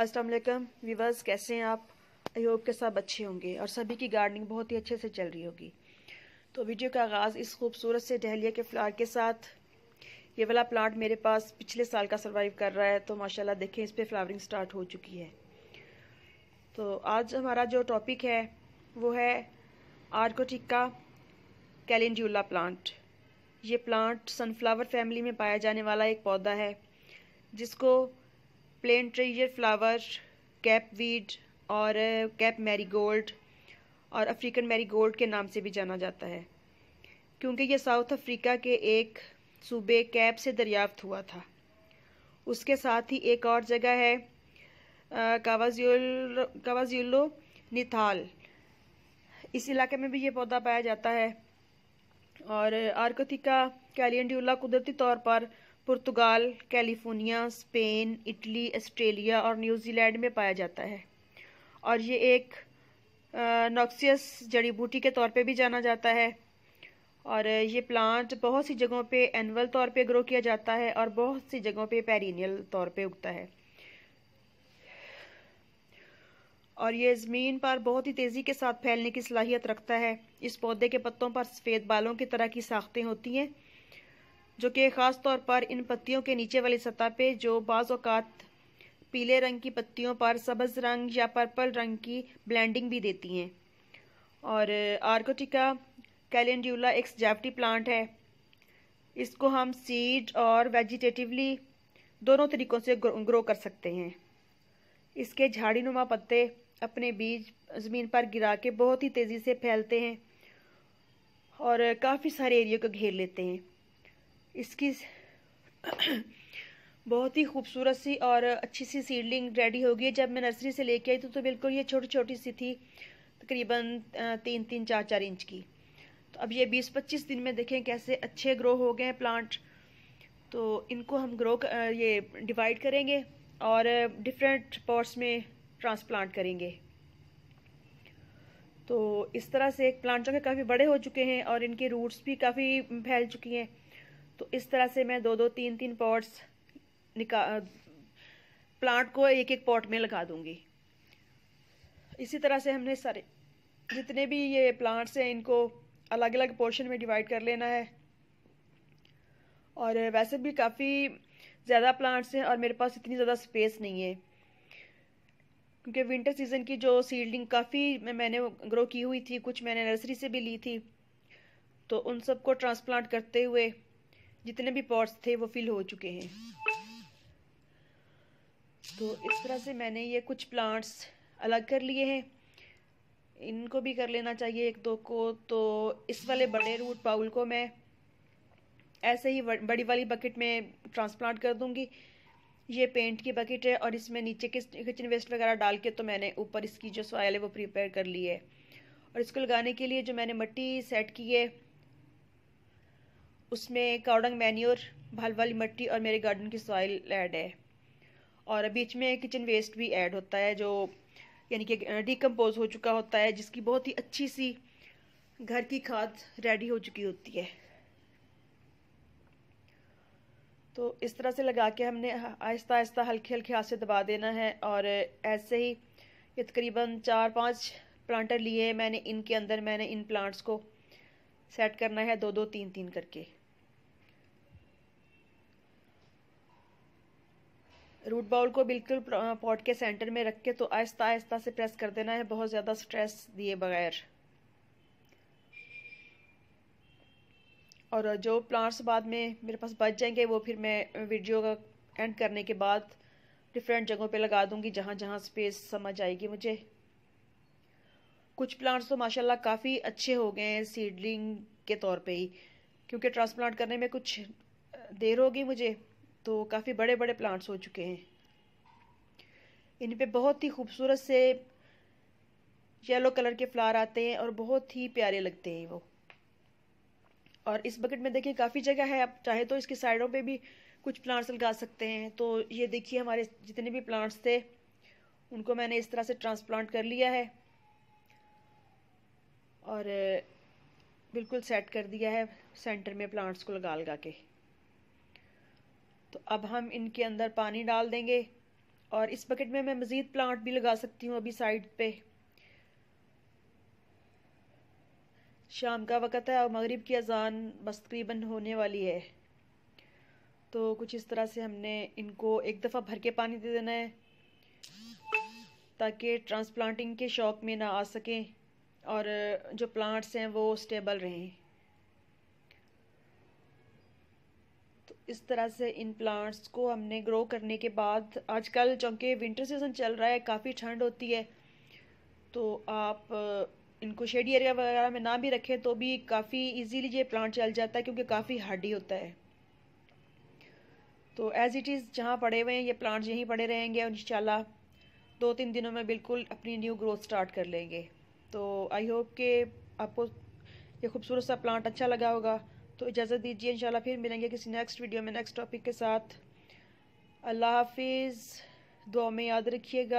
Aslam viewers कैसे हैं आप आई होप के सब अच्छे होंगे और सभी की गार्डनिंग बहुत ही अच्छे से चल रही होगी तो वीडियो का आगाज़ इस खूबसूरत से डहलिया के फ्लावर के साथ ये वाला प्लांट मेरे पास पिछले साल का सर्वाइव कर रहा है तो माशाल्लाह देखें इस पर फ्लावरिंग स्टार्ट हो चुकी है तो आज हमारा जो टॉपिक है वो है आर्कोटिका कैलेंड्यूला प्लांट ये प्लांट सनफ्लावर फैमिली में पाया जाने वाला एक पौधा है जिसको plain treasure flower cape weed और कैप मैरीगोल्ड और अफ्रीकन मैरीगोल्ड के नाम से भी जाना जाता है क्योंकि यह साउथ अफ्रीका के एक सूबे कैप से दरियाफ्त हुआ था उसके साथ ही एक और जगह है कावाज्यूल कावाज्यूलो निथाल इस इलाके में भी ये पौधा पाया जाता है और आर्कोथिका कैलियनड्यूला कुदरती तौर पर Portugal California Spain Italy Australia और न्यूजीलैंड में पाया जाता है और ये एक नॉक्सियस जड़ी बूटी के तौर पे भी जाना जाता है और ये प्लांट बहुत सी जगहों पे एनअल तौर पे ग्रो किया जाता है और बहुत सी जगहों पे पेरिनियल तौर पे उगता है और ये ज़मीन पर बहुत ही तेज़ी के साथ फैलने की सलाहियत रखता है इस पौधे के पत्तों पर सफ़ेद बालों की तरह की साख्तें होती हैं जो कि ख़ास तौर पर इन पत्तियों के नीचे वाली सतह पे जो बाज़ात पीले रंग की पत्तियों पर सब्ज़ रंग या पर्पल रंग की ब्लेंडिंग भी देती हैं और आर्कोटिका uh, कैलेंड्यूला एक सजावटी प्लांट है इसको हम सीड और वेजिटेटिवली दोनों तरीक़ों से ग्रो कर सकते हैं इसके झाड़ी नुमा पत्ते अपने बीज ज़मीन पर गिरा के बहुत ही तेज़ी से फैलते हैं और काफ़ी सारे एरिया को घेर लेते हैं इसकी बहुत ही खूबसूरत सी और अच्छी सी सीडलिंग रेडी हो गई है जब मैं नर्सरी से लेके आई तो तो बिल्कुल ये छोटी छोटी सी थी तकरीबन तीन तीन चार चार इंच की तो अब ये बीस पच्चीस दिन में देखें कैसे अच्छे ग्रो हो गए हैं प्लांट तो इनको हम ग्रो ये डिवाइड करेंगे और डिफरेंट पॉट्स में ट्रांसप्लांट करेंगे तो इस तरह से प्लांट जो है काफ़ी बड़े हो चुके हैं और इनके रूट्स भी काफ़ी फैल चुकी हैं तो इस तरह से मैं दो दो तीन तीन पॉट्स निका प्लांट को एक एक पॉट में लगा दूंगी इसी तरह से हमने सारे जितने भी ये प्लांट्स हैं इनको अलग अलग पोर्शन में डिवाइड कर लेना है और वैसे भी काफ़ी ज़्यादा प्लांट्स हैं और मेरे पास इतनी ज़्यादा स्पेस नहीं है क्योंकि विंटर सीज़न की जो सीडलिंग काफ़ी मैंने ग्रो की हुई थी कुछ मैंने नर्सरी से भी ली थी तो उन सबको ट्रांसप्लांट करते हुए जितने भी पॉट्स थे वो फिल हो चुके हैं तो इस तरह से मैंने ये कुछ प्लांट्स अलग कर लिए हैं इनको भी कर लेना चाहिए एक दो को तो इस वाले बड़े रूट पाउल को मैं ऐसे ही बड़ी वाली बकेट में ट्रांसप्लांट कर दूंगी ये पेंट की बकेट है और इसमें नीचे किचन वेस्ट वगैरह डाल के तो मैंने ऊपर इसकी जो सॉयल है वो प्रिपेयर कर ली है और इसको लगाने के लिए जो मैंने मट्टी सेट की है उसमें काउडंग मैन्योर भल वाली मट्टी और मेरे गार्डन की सॉइल ऐड है और बीच में किचन वेस्ट भी ऐड होता है जो यानी कि डिकम्पोज हो चुका होता है जिसकी बहुत ही अच्छी सी घर की खाद रेडी हो चुकी होती है तो इस तरह से लगा के हमने आहिस्ता आहिस्ता हल्के हल्के हाथ से दबा देना है और ऐसे ही ये तकरीबन चार पांच प्लांटर लिए मैंने इनके अंदर मैंने इन प्लांट्स को सेट करना है दो दो तीन तीन करके रूट बाउल को बिल्कुल पॉट के सेंटर में रख के तो आहिस्ता आहिस्ता से प्रेस कर देना है बहुत ज़्यादा स्ट्रेस दिए बगैर और जो प्लांट्स बाद में मेरे पास बच जाएंगे वो फिर मैं वीडियो का एंड करने के बाद डिफरेंट जगहों पे लगा दूंगी जहाँ जहाँ स्पेस समझ आएगी मुझे कुछ प्लांट्स तो माशाल्लाह काफ़ी अच्छे हो गए हैं सीडलिंग के तौर पे ही क्योंकि ट्रांसप्लांट करने में कुछ देर होगी मुझे तो काफ़ी बड़े बड़े प्लांट्स हो चुके हैं इन पे बहुत ही खूबसूरत से येलो कलर के फ्लावर आते हैं और बहुत ही प्यारे लगते हैं वो और इस बकेट में देखिए काफ़ी जगह है आप चाहे तो इसके साइडों पे भी कुछ प्लांट्स लगा सकते हैं तो ये देखिए हमारे जितने भी प्लांट्स थे उनको मैंने इस तरह से ट्रांसप्लांट कर लिया है और बिल्कुल सेट कर दिया है सेंटर में प्लांट्स को लगा लगा के तो अब हम इनके अंदर पानी डाल देंगे और इस बकेट में मैं मज़ीद प्लांट भी लगा सकती हूँ अभी साइड पे शाम का वक़्त है और मगरिब की अजान बस तकरीबन होने वाली है तो कुछ इस तरह से हमने इनको एक दफ़ा भर के पानी दे देना है ताकि ट्रांसप्लांटिंग के शौक़ में ना आ सकें और जो प्लांट्स हैं वो स्टेबल रहें इस तरह से इन प्लांट्स को हमने ग्रो करने के बाद आजकल चूँकि विंटर सीज़न चल रहा है काफ़ी ठंड होती है तो आप इनको शेडी एरिया वगैरह में ना भी रखें तो भी काफ़ी इजीली ये प्लांट चल जाता है क्योंकि काफ़ी हार्डी होता है तो एज़ इट इज़ जहाँ पड़े हुए हैं ये प्लांट्स यहीं पड़े रहेंगे इन दो तीन दिनों में बिल्कुल अपनी न्यू ग्रोथ स्टार्ट कर लेंगे तो आई होप के आपको ये खूबसूरत सा प्लांट अच्छा लगा होगा तो इजाज़त दीजिए इंशाल्लाह फिर मिलेंगे किसी नेक्स्ट वीडियो में नेक्स्ट टॉपिक के साथ अल्लाह हाफिज़ दुआ में याद रखिएगा